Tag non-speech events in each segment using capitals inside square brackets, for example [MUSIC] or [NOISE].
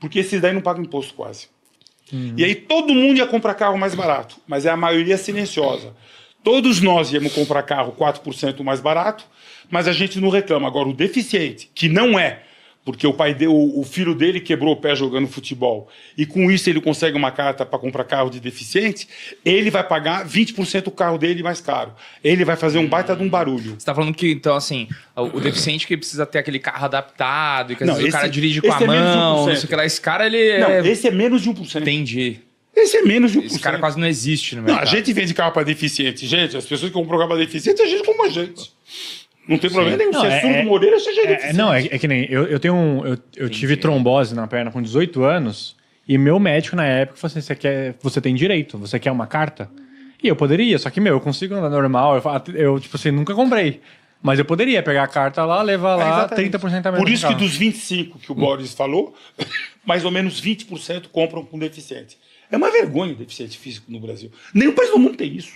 Porque esses daí não pagam imposto quase. Uhum. E aí todo mundo ia comprar carro mais barato, mas é a maioria silenciosa. Todos nós íamos comprar carro 4% mais barato, mas a gente não reclama. Agora, o deficiente, que não é porque o pai deu, o filho dele quebrou o pé jogando futebol e com isso ele consegue uma carta para comprar carro de deficiente, ele vai pagar 20% o carro dele mais caro. Ele vai fazer um baita de um barulho. Você está falando que, então, assim, o deficiente que precisa ter aquele carro adaptado e que às não, vezes esse, o cara dirige com a é mão, não sei o que lá, esse cara, ele. Não, é... esse é menos de 1%. Entendi. Esse é menos de 1%. Esse cara quase não existe no mercado. Não, a gente vende carro para deficiente. Gente, as pessoas que compram carro para deficiente, a gente compra a gente. Não tem problema nenhum. Se é, é, surdo, é- Moreira, seja é, Não, é, é, que nem. Eu, eu tenho um, Eu, eu tive trombose na perna com 18 anos. E meu médico na época falou assim: você, quer, você tem direito, você quer uma carta? E eu poderia, só que, meu, eu consigo andar normal. Eu, eu tipo assim, nunca comprei. Mas eu poderia pegar a carta lá, levar é, lá, é 30% a menos. Por isso que dos 25 que o Boris falou, [LAUGHS] mais ou menos 20% compram com deficiente. É uma vergonha o deficiente físico no Brasil. Nenhum país do mundo tem isso.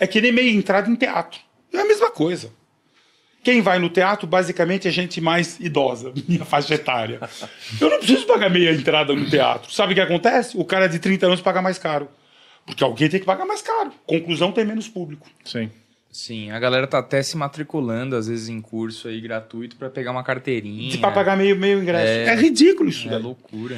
É que nem meio entrada em teatro. É a mesma coisa. Quem vai no teatro, basicamente, é gente mais idosa, [LAUGHS] minha faixa etária. Eu não preciso pagar meia entrada no teatro. Sabe o que acontece? O cara de 30 anos paga mais caro. Porque alguém tem que pagar mais caro. Conclusão, tem menos público. Sim. Sim, a galera tá até se matriculando, às vezes, em curso aí gratuito para pegar uma carteirinha. Para pagar meio, meio ingresso. É, é ridículo isso. É é loucura.